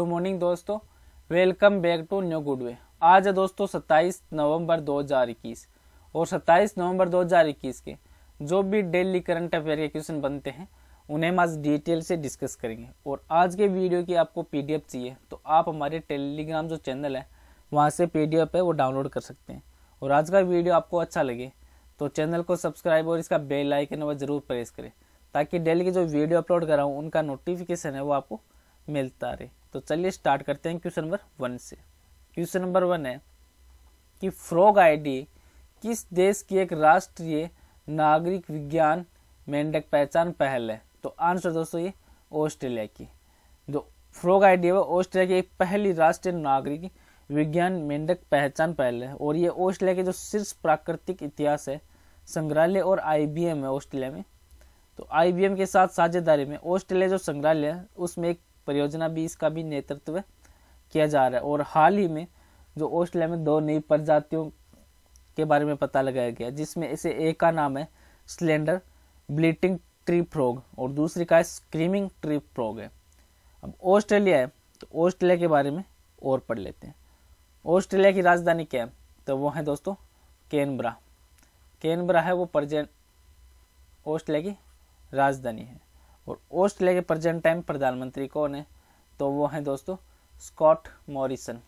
good morning दोस्तों welcome back to new good way आज है दोस्तों 27 नवंबर 2021 और 27 नवंबर 2021 के जो भी डेली करंट अफेयर के क्वेश्चन बनते हैं उन्हें हम आज डिटेल से डिस्कस करेंगे और आज के वीडियो की आपको पीडीएफ चाहिए तो आप हमारे टेलीग्राम जो चैनल है वहाँ से पीडीएफ है वो डाउनलोड कर सकते हैं और आज का वीडियो आपको अच्छा लगे तो चैनल को सब्सक्राइब और इसका बेल आइकन वह जरूर प्रेस करें ताकि डेली के जो वीडियो अपलोड कराऊँ उनका नोटिफिकेशन है वो आपको मिलता रहे तो चलिए स्टार्ट करते हैं क्वेश्चन नंबर वन से क्वेश्चन नंबर वन है कि फ्रॉग आईडी किस देश की एक राष्ट्रीय नागरिक विज्ञान मेंढक पहचान पहल है तो आंसर दोस्तों ये ऑस्ट्रेलिया की जो फ्रॉग आईडी है वो ऑस्ट्रेलिया की एक पहली राष्ट्रीय नागरिक विज्ञान मेंढक पहचान पहल है और ये ऑस्ट्रेलिया के जो शीर्ष प्राकृतिक इतिहास है संग्रहालय और आईबीएम है ऑस्ट्रेलिया में तो आईबीएम के साथ साझेदारी में ऑस्ट्रेलिया जो संग्रहालय है उसमें एक परियोजना भी इसका भी नेतृत्व किया जा रहा है और हाल ही में जो ऑस्ट्रेलिया में दो नई प्रजातियों के बारे में पता लगाया गया जिसमें इसे एक का नाम है स्लेंडर ब्लीटिंग ट्री फ्रॉग और दूसरी का स्क्रीमिंग ट्री फ्रॉग है अब ऑस्ट्रेलिया है तो ऑस्ट्रेलिया के बारे में और पढ़ लेते हैं ऑस्ट्रेलिया की राजधानी क्या है तो वो है दोस्तों केनब्रा केनब्रा है वो प्रजेंट ऑस्ट्रेलिया की राजधानी है और ऑस्ट्रेलिया के प्रेजेंट टाइम प्रधानमंत्री कौन है तो वो हैं दोस्तों स्कॉट मॉरिसन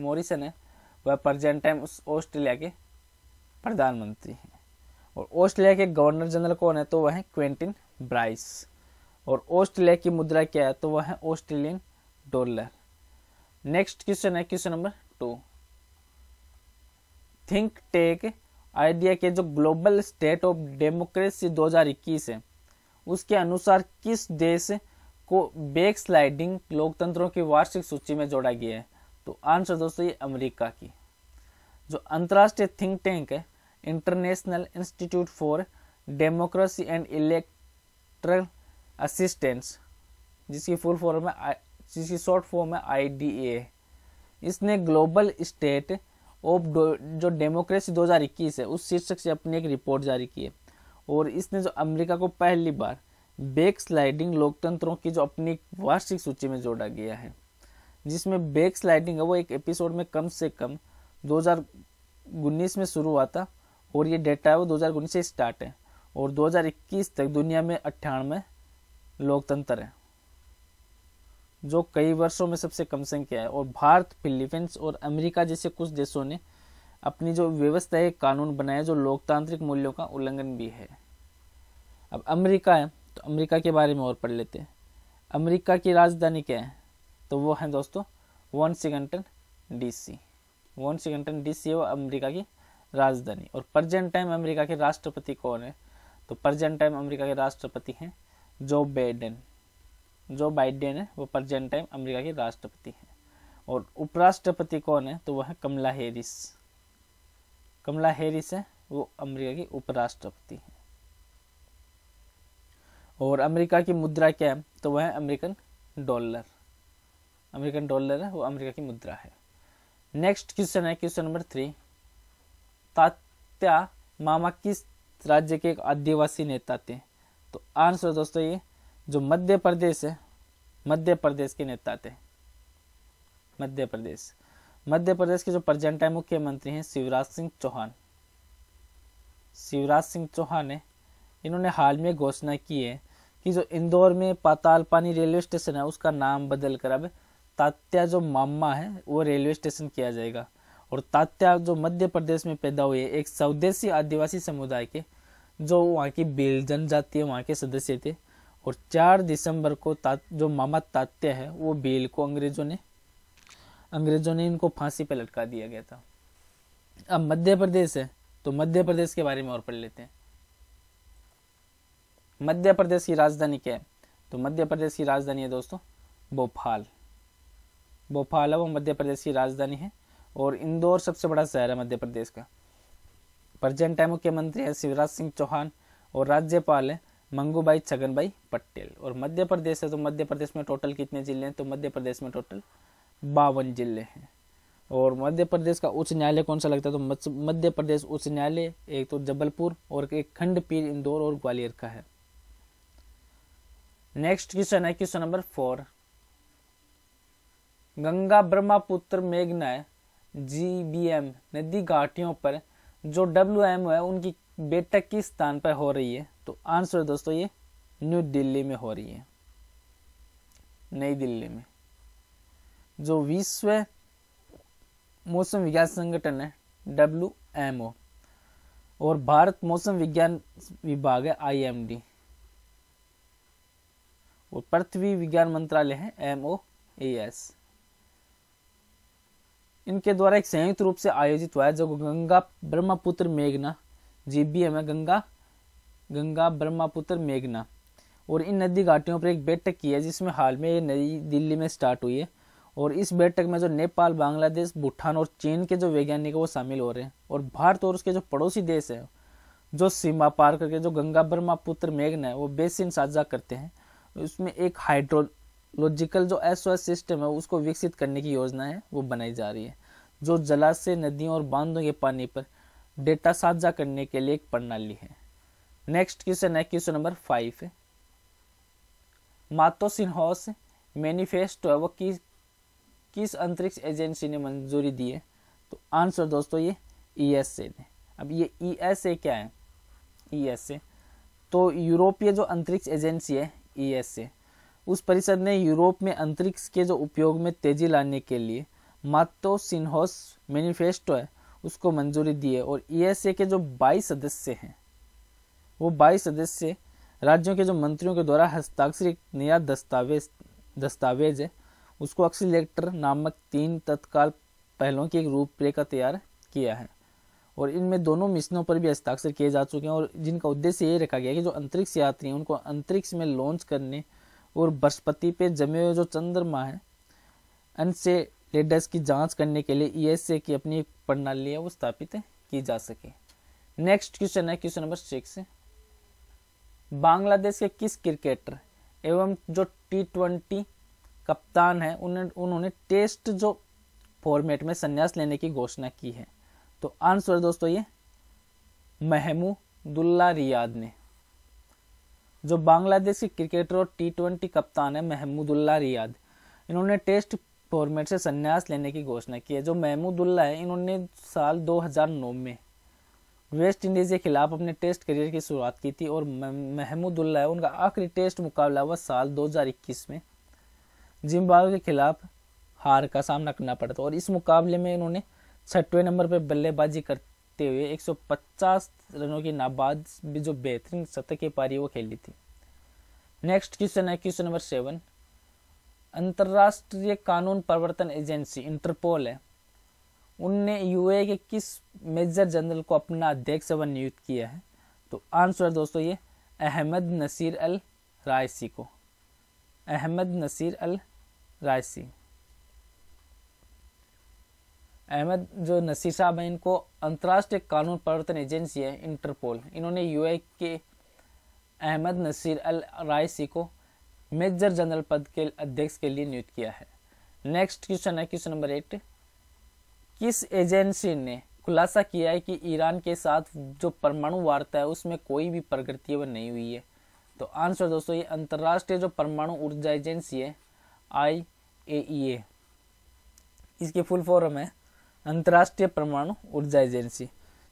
मॉरिसन है वह प्रेजेंट टाइम उस ऑस्ट्रेलिया के प्रधानमंत्री हैं और ऑस्ट्रेलिया के गवर्नर जनरल कौन है तो वह हैं क्वेंटिन ब्राइस और ऑस्ट्रेलिया की मुद्रा क्या है तो वह है ऑस्ट्रेलियन डॉलर नेक्स्ट क्वेश्चन है question number two think tank IDEA के जो ग्लोबल स्टेट ऑफ डेमोक्रेसी 2021 है उसके अनुसार किस देश को बैक स्लाइडिंग लोकतंत्रों की वार्षिक सूची में जोड़ा गया है तो आंसर दोस्तों ये अमेरिका की जो अंतर्राष्ट्रीय थिंक टैंक है international institute for democracy and electoral assistance जिसकी फुल फॉर्म है जिसकी शॉर्ट फॉर्म है आई इसने ग्लोबल स्टेट ऑफ जो डेमोक्रेसी 2021 है उस शीर्षक से अपनी एक रिपोर्ट जारी की है और इसने जो अमेरिका को पहली बार बैक स्लाइडिंग लोकतंत्रों की जो अपनी वार्षिक सूची में जोड़ा गया है जिसमें बैक स्लाइडिंग है वो एक एपिसोड में कम से कम 2019 में शुरू हुआ था और ये डेटा है वो 2019 से स्टार्ट है और 2021 तक दुनिया में अट्ठानवे लोकतंत्र हैं जो कई वर्षों में सबसे कम संख्या है और भारत फिलीपींस और अमेरिका जैसे कुछ देशों ने अपनी जो व्यवस्था है कानून बनाया जो लोकतांत्रिक मूल्यों का उल्लंघन भी है अब अमेरिका है तो अमेरिका के बारे में और पढ़ लेते हैं अमेरिका की राजधानी क्या है तो वो है दोस्तों वॉन्सिगटन डीसी वॉन्सिगटन डीसी है वो अमेरिका की राजधानी और प्रजेंट टाइम अमेरिका के राष्ट्रपति कौन है तो प्रजेंट टाइम अमेरिका के राष्ट्रपति हैं जो बाइडेन जो बाइडेन है वो प्रजेंट टाइम अमेरिका के राष्ट्रपति हैं और उपराष्ट्रपति कौन है तो वह है कमला हैरिस कमला हैरिस है वो अमेरिका की उपराष्ट्रपति है और अमेरिका की मुद्रा क्या है तो वह है अमेरिकन डॉलर अमेरिकन डॉलर है वो अमेरिका की मुद्रा है नेक्स्ट क्वेश्चन है question number three Tatya Mama किस राज्य के एक आदिवासी नेता थे तो आंसर दोस्तों ये जो मध्य प्रदेश है मध्य प्रदेश के नेता थे मध्य प्रदेश मध्य प्रदेश के जो प्रजेंट मुख्यमंत्री हैं शिवराज सिंह चौहान शिवराज सिंह चौहान है इन्होंने हाल में घोषणा की है कि जो इंदौर में पाताल पानी रेलवे स्टेशन है उसका नाम बदल कर अब तात्या जो मामा है वो रेलवे स्टेशन किया जाएगा और तात्या जो मध्य प्रदेश में पैदा हुए एक स्वदेशी आदिवासी समुदाय के जो वहाँ की बेल जनजाति है वहाँ के सदस्य थे और चार दिसंबर को तात जो मामा तात्या है वो बेल को अंग्रेजों ने अंग्रेजों ने इनको फांसी पर लटका दिया गया था अब मध्य प्रदेश है तो मध्य प्रदेश के बारे में और पढ़ लेते हैं मध्य प्रदेश की राजधानी क्या है तो मध्य प्रदेश की राजधानी है दोस्तों भोपाल भोपाल है वो मध्य प्रदेश की राजधानी है और इंदौर सबसे बड़ा शहर है मध्य प्रदेश का प्रजेंट टाइम मुख्यमंत्री है शिवराज सिंह चौहान और राज्यपाल है छगन भाई पटेल और मध्य प्रदेश है तो मध्य प्रदेश में टोटल कितने जिले हैं तो मध्य प्रदेश में टोटल बावन जिले हैं और मध्य प्रदेश का उच्च न्यायालय कौन सा लगता है तो मध्य प्रदेश उच्च न्यायालय एक तो जबलपुर और एक खंडपीर इंदौर और ग्वालियर का है नेक्स्ट क्वेश्चन है question number four Ganga Brahmaputra मेघना जीबीएम नदी घाटियों पर जो डब्ल्यू एम है उनकी बैठक किस स्थान पर हो रही है तो आंसर दोस्तों ये न्यू दिल्ली में हो रही है नई दिल्ली में जो विश्व मौसम विज्ञान संगठन है डब्ल्यू एम ओ और भारत मौसम विज्ञान विभाग है आई एम डी वो पृथ्वी विज्ञान मंत्रालय है एम ओ ए एस इनके द्वारा एक संयुक्त रूप से आयोजित हुआ है जो गंगा ब्रह्मपुत्र मेघना जीबीएम है गंगा गंगा ब्रह्मपुत्र मेघना और इन नदी घाटियों पर एक बैठक की है जिसमें हाल में ये नई दिल्ली में स्टार्ट हुई है और इस बैठक में जो नेपाल बांग्लादेश भूटान और चीन के जो वैज्ञानिक वो शामिल हो रहे हैं और भारत और उसके जो पड़ोसी देश है जो सीमा पार करके जो गंगा ब्रह्मपुत्र मेघना है वो बेसिन साझा करते हैं उसमें एक हाइड्रोलॉजिकल जो एस सिस्टम है उसको विकसित करने की योजना है वो बनाई जा रही है जो जलाशय नदियों और बांधों के पानी पर डेटा साझा करने के लिए एक प्रणाली है नेक्स्ट क्वेश्चन है क्वेश्चन नंबर फाइव है मातो मैनिफेस्टो है वो किस किस अंतरिक्ष एजेंसी ने मंजूरी दी है तो आंसर दोस्तों ये ई एस ए ने अब ये ई एस ए क्या है ई एस ए तो यूरोपीय जो अंतरिक्ष एजेंसी है ई e उस परिषद ने यूरोप में अंतरिक्ष के जो उपयोग में तेजी लाने के लिए मातो सिन्होस मैनिफेस्टो है उसको मंजूरी दी है और ई e के जो 22 सदस्य हैं वो 22 सदस्य राज्यों के जो मंत्रियों के द्वारा एक नया दस्तावेज दस्तावेज है उसको अक्सिलेक्टर नामक तीन तत्काल पहलों की एक रूपरेखा तैयार किया है और इनमें दोनों मिशनों पर भी हस्ताक्षर किए जा चुके हैं और जिनका उद्देश्य ये रखा गया कि जो अंतरिक्ष यात्री हैं उनको अंतरिक्ष में लॉन्च करने और बृहस्पति पे जमे हुए जो चंद्रमा है अनसे से लेडर्स की जांच करने के लिए ईएसए e की अपनी एक प्रणाली है वो स्थापित की जा सके नेक्स्ट क्वेश्चन है क्वेश्चन नंबर सिक्स बांग्लादेश के किस क्रिकेटर एवं जो टी ट्वेंटी कप्तान है उन्होंने टेस्ट जो फॉर्मेट में संन्यास लेने की घोषणा की है तो आंसर दोस्तों ये महमूदुल्ला रियाद ने जो बांग्लादेशी क्रिकेटर और टी ट्वेंटी कप्तान है महमूदुल्ला रियाद इन्होंने टेस्ट फॉर्मेट से संन्यास लेने की घोषणा की है जो महमूदुल्ला है इन्होंने साल 2009 में वेस्ट इंडीज के खिलाफ अपने टेस्ट करियर की शुरुआत की थी और महमूदुल्ला है उनका आखिरी टेस्ट मुकाबला हुआ साल 2021 में जिम्बाब्वे के खिलाफ हार का सामना करना पड़ा था और इस मुकाबले में इन्होंने छठवें नंबर पर बल्लेबाजी करते हुए 150 रनों की नाबाद भी जो बेहतरीन सतह की पारी वो खेली थी नेक्स्ट क्वेश्चन है क्वेश्चन नंबर सेवन अंतर्राष्ट्रीय कानून प्रवर्तन एजेंसी इंटरपोल है उनने यूए के किस मेजर जनरल को अपना अध्यक्ष एवं नियुक्त किया है तो आंसर है दोस्तों ये अहमद नसीर अल रायसी को अहमद नसीर अल रायसी अहमद जो नसीर साहब हैं इनको अंतर्राष्ट्रीय कानून प्रवर्तन एजेंसी है इंटरपोल इन्होंने यू के अहमद नसीर अल रायसी को मेजर जनरल पद के अध्यक्ष के लिए नियुक्त किया है नेक्स्ट क्वेश्चन है क्वेश्चन नंबर एट किस एजेंसी ने खुलासा किया है कि ईरान के साथ जो परमाणु वार्ता है उसमें कोई भी प्रगति वह नहीं हुई है तो आंसर दोस्तों ये अंतर्राष्ट्रीय जो परमाणु ऊर्जा एजेंसी है आई ए ई ए इसकी फुल फॉर्म है अंतर्राष्ट्रीय परमाणु ऊर्जा एजेंसी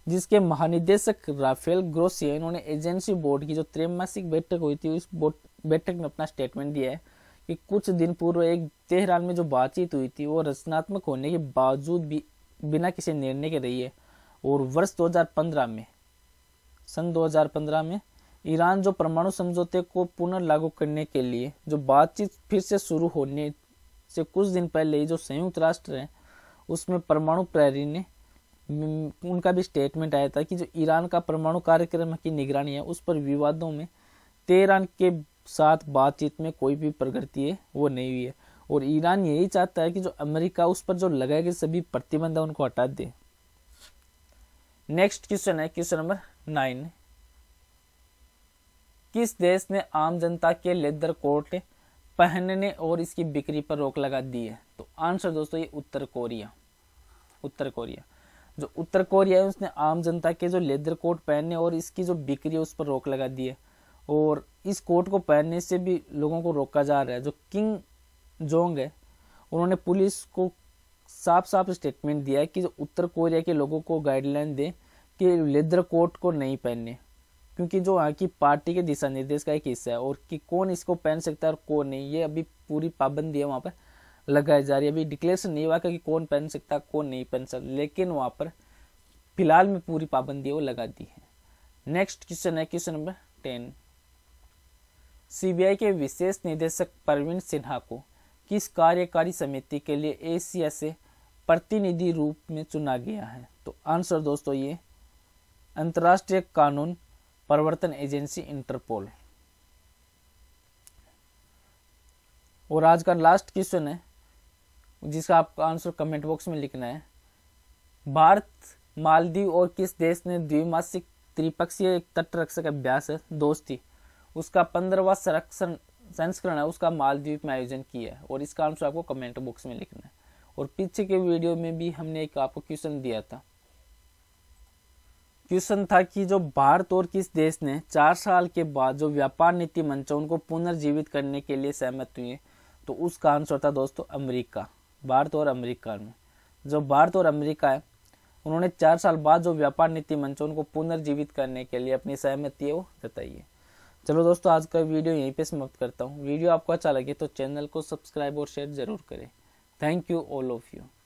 जिसके महानिदेशक राफेल ग्रोसिया इन्होंने एजेंसी बोर्ड की जो त्रैमासिक बैठक हुई थी उस बैठक में अपना स्टेटमेंट दिया है कि कुछ दिन पूर्व एक तेहरान में जो बातचीत हुई थी वो रचनात्मक होने के बावजूद भी बिना किसी निर्णय के रही है और वर्ष 2015 में सन 2015 में ईरान जो परमाणु समझौते को पुनः लागू करने के लिए जो बातचीत फिर से शुरू होने से कुछ दिन पहले जो संयुक्त राष्ट्र हैं उसमें परमाणु प्रहरी ने उनका भी स्टेटमेंट आया था कि जो ईरान का परमाणु कार्यक्रम की निगरानी है उस पर विवादों में तेहरान के साथ बातचीत में कोई भी प्रगति है वो नहीं हुई है और ईरान यही चाहता है कि जो अमेरिका उस पर जो लगाए गए सभी प्रतिबंध है उनको हटा दे नेक्स्ट क्वेश्चन है क्वेश्चन नंबर नाइन किस देश ने आम जनता के लेदर कोट पहनने और इसकी बिक्री पर रोक लगा दी है तो आंसर दोस्तों ये उत्तर कोरिया उत्तर कोरिया जो उत्तर कोरिया है उसने आम जनता के जो लेदर कोट पहनने और इसकी जो बिक्री है उस पर रोक लगा दी है और इस कोट को पहनने से भी लोगों को रोका जा रहा है जो किंग जोंग है उन्होंने पुलिस को साफ साफ स्टेटमेंट दिया है कि जो उत्तर कोरिया के लोगों को गाइडलाइन दें कि लेदर कोट को नहीं पहनने क्योंकि जो यहाँ की पार्टी के दिशा निर्देश का एक हिस्सा है और कि कौन इसको पहन सकता है और कौन नहीं ये अभी पूरी पाबंदी है वहाँ पर लगाई जा रही है अभी डिक्लेरेशन नहीं हुआ क्योंकि कौन पहन सकता कौन नहीं पहन सकता लेकिन वहाँ पर फिलहाल में पूरी पाबंदी वो लगा दी है नेक्स्ट क्वेश्चन है क्वेश्चन नंबर टेन सीबीआई के विशेष निदेशक प्रवीण सिन्हा को किस कार्यकारी समिति के लिए एशिया से प्रतिनिधि रूप में चुना गया है तो आंसर दोस्तों ये अंतर्राष्ट्रीय कानून परिवर्तन एजेंसी इंटरपोल और आज का लास्ट क्वेश्चन है जिसका आपका आंसर कमेंट बॉक्स में लिखना है भारत मालदीव और किस देश ने द्विमासिक त्रिपक्षीय तटरक्षक अभ्यास है दोस्ती उसका पंद्रहवा संरक्षण संस्करण है उसका मालदीव में आयोजन किया है और इसका आंसर आपको कमेंट बॉक्स में लिखना है और पीछे के वीडियो में भी हमने एक आपको क्वेश्चन दिया था क्वेश्चन था कि जो भारत और किस देश ने चार साल के बाद जो व्यापार नीति मंच उनको पुनर्जीवित करने के लिए सहमत हुए तो उसका आंसर था दोस्तों अमेरिका भारत और अमेरिका में जो भारत और अमेरिका है उन्होंने चार साल बाद जो व्यापार नीति मंच उनको पुनर्जीवित करने के लिए अपनी सहमति है वो जताई है चलो दोस्तों आज का वीडियो यहीं पे समाप्त करता हूँ वीडियो आपको अच्छा लगे तो चैनल को सब्सक्राइब और शेयर जरूर करें thank you all of you